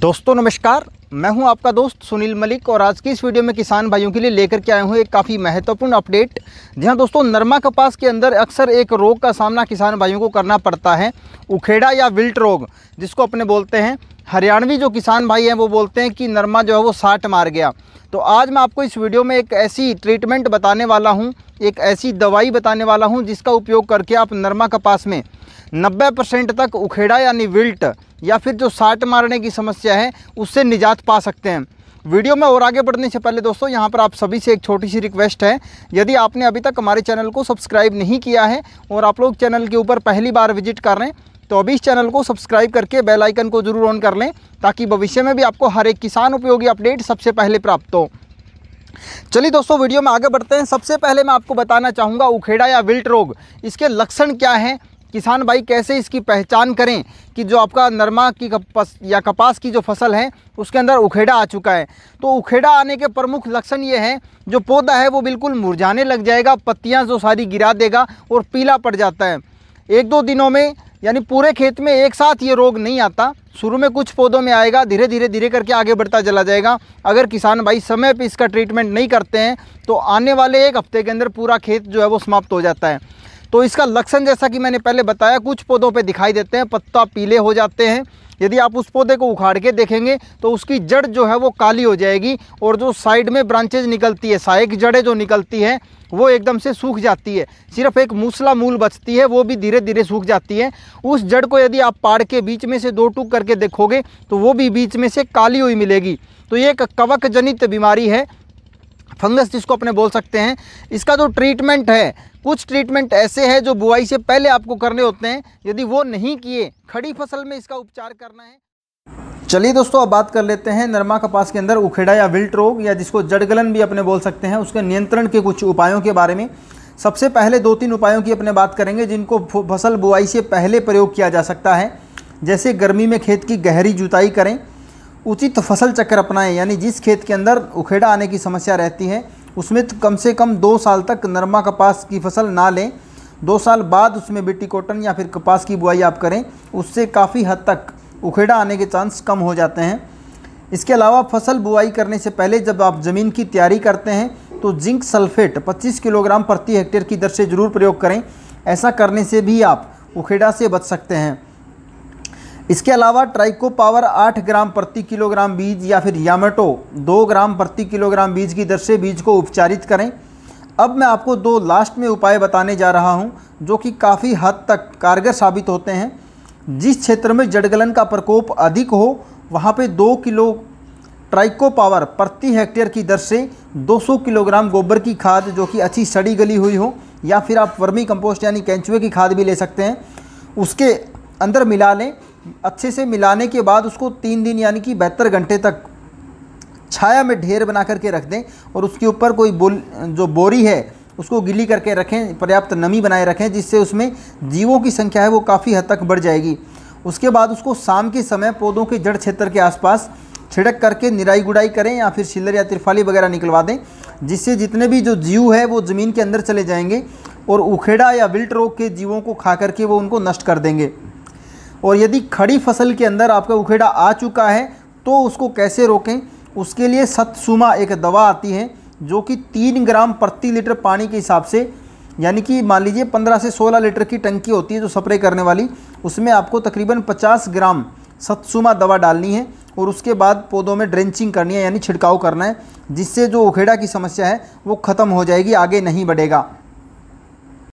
दोस्तों नमस्कार मैं हूं आपका दोस्त सुनील मलिक और आज की इस वीडियो में किसान भाइयों के लिए लेकर के आया हूं एक काफ़ी महत्वपूर्ण अपडेट जी हाँ दोस्तों नरमा कपास के अंदर अक्सर एक रोग का सामना किसान भाइयों को करना पड़ता है उखेड़ा या विल्ट रोग जिसको अपने बोलते हैं हरियाणवी जो किसान भाई हैं वो बोलते हैं कि नरमा जो है वो साठ मार गया तो आज मैं आपको इस वीडियो में एक ऐसी ट्रीटमेंट बताने वाला हूँ एक ऐसी दवाई बताने वाला हूँ जिसका उपयोग करके आप नरमा कपास में 90 परसेंट तक उखेड़ा यानी विल्ट या फिर जो साट मारने की समस्या है उससे निजात पा सकते हैं वीडियो में और आगे बढ़ने से पहले दोस्तों यहाँ पर आप सभी से एक छोटी सी रिक्वेस्ट है यदि आपने अभी तक हमारे चैनल को सब्सक्राइब नहीं किया है और आप लोग चैनल के ऊपर पहली बार विजिट कर रहे हैं तो अभी इस चैनल को सब्सक्राइब करके बेल आइकन को ज़रूर ऑन कर लें ताकि भविष्य में भी आपको हर एक किसान उपयोगी अपडेट सबसे पहले प्राप्त हो चलिए दोस्तों वीडियो में आगे बढ़ते हैं सबसे पहले मैं आपको बताना चाहूँगा उखेड़ा या विल्ट रोग इसके लक्षण क्या हैं किसान भाई कैसे इसकी पहचान करें कि जो आपका नरमा की कपास या कपास की जो फसल है उसके अंदर उखेड़ा आ चुका है तो उखेड़ा आने के प्रमुख लक्षण ये हैं जो पौधा है वो बिल्कुल मुरझाने लग जाएगा पत्तियाँ जो सारी गिरा देगा और पीला पड़ जाता है एक दो दिनों में यानी पूरे खेत में एक साथ ये रोग नहीं आता शुरू में कुछ पौधों में आएगा धीरे धीरे धीरे करके आगे बढ़ता चला जाएगा अगर किसान भाई समय पर इसका ट्रीटमेंट नहीं करते हैं तो आने वाले एक हफ्ते के अंदर पूरा खेत जो है वो समाप्त हो जाता है तो इसका लक्षण जैसा कि मैंने पहले बताया कुछ पौधों पे दिखाई देते हैं पत्ता पीले हो जाते हैं यदि आप उस पौधे को उखाड़ के देखेंगे तो उसकी जड़ जो है वो काली हो जाएगी और जो साइड में ब्रांचेज निकलती है सहायक जड़ें जो निकलती हैं वो एकदम से सूख जाती है सिर्फ एक मूसला मूल बचती है वो भी धीरे धीरे सूख जाती है उस जड़ को यदि आप पाड़ के बीच में से दो टूक करके देखोगे तो वो भी बीच में से काली हुई मिलेगी तो ये एक कवक जनित बीमारी है फंगस जिसको अपने बोल सकते हैं इसका जो ट्रीटमेंट है कुछ ट्रीटमेंट ऐसे हैं जो बुआई से पहले आपको करने होते हैं यदि वो नहीं किए खड़ी फसल में इसका उपचार करना है चलिए दोस्तों अब बात कर लेते हैं नरमा कपास के अंदर उखेड़ा या विल्ट रोग या जिसको जड़गलन भी अपने बोल सकते हैं उसके नियंत्रण के कुछ उपायों के बारे में सबसे पहले दो तीन उपायों की अपने बात करेंगे जिनको फसल बुआई से पहले प्रयोग किया जा सकता है जैसे गर्मी में खेत की गहरी जुताई करें उचित फसल चक्र अपनाएं यानी जिस खेत के अंदर उखेड़ा आने की समस्या रहती है उसमें तो कम से कम दो साल तक नरमा कपास की फसल ना लें दो साल बाद उसमें बिट्टी कॉटन या फिर कपास की बुआई आप करें उससे काफ़ी हद तक उखेड़ा आने के चांस कम हो जाते हैं इसके अलावा फसल बुआई करने से पहले जब आप ज़मीन की तैयारी करते हैं तो जिंक सल्फेट 25 किलोग्राम प्रति हेक्टेयर की दर से ज़रूर प्रयोग करें ऐसा करने से भी आप उखेड़ा से बच सकते हैं इसके अलावा ट्राइको पावर 8 ग्राम प्रति किलोग्राम बीज या फिर यामेटो 2 ग्राम प्रति किलोग्राम बीज की दर से बीज को उपचारित करें अब मैं आपको दो लास्ट में उपाय बताने जा रहा हूं जो कि काफ़ी हद तक कारगर साबित होते हैं जिस क्षेत्र में जड़गलन का प्रकोप अधिक हो वहां पे दो किलो ट्राइको पावर प्रति हेक्टेयर की दर से दो किलोग्राम गोबर की खाद जो कि अच्छी सड़ी गली हुई हो या फिर आप वर्मी कंपोस्ट यानी कैंचुए की खाद भी ले सकते हैं उसके अंदर मिला लें अच्छे से मिलाने के बाद उसको तीन दिन यानी कि बहत्तर घंटे तक छाया में ढेर बना करके रख दें और उसके ऊपर कोई बोल जो बोरी है उसको गिली करके रखें पर्याप्त नमी बनाए रखें जिससे उसमें जीवों की संख्या है वो काफ़ी हद तक बढ़ जाएगी उसके बाद उसको शाम के समय पौधों के जड़ क्षेत्र के आसपास छिड़क करके निराई गुड़ाई करें या फिर छिल्लर या तिरफाली वगैरह निकलवा दें जिससे जितने भी जो जीव है वो ज़मीन के अंदर चले जाएंगे और उखेड़ा या विल्ट रोग के जीवों को खा करके वो उनको नष्ट कर देंगे और यदि खड़ी फसल के अंदर आपका उखेड़ा आ चुका है तो उसको कैसे रोकें उसके लिए सतसुमा एक दवा आती है जो कि तीन ग्राम प्रति लीटर पानी के हिसाब से यानी कि मान लीजिए 15 से 16 लीटर की टंकी होती है जो स्प्रे करने वाली उसमें आपको तकरीबन 50 ग्राम सतसुमा दवा डालनी है और उसके बाद पौधों में ड्रेंचिंग करनी है यानी छिड़काव करना है जिससे जो उखेड़ा की समस्या है वो ख़त्म हो जाएगी आगे नहीं बढ़ेगा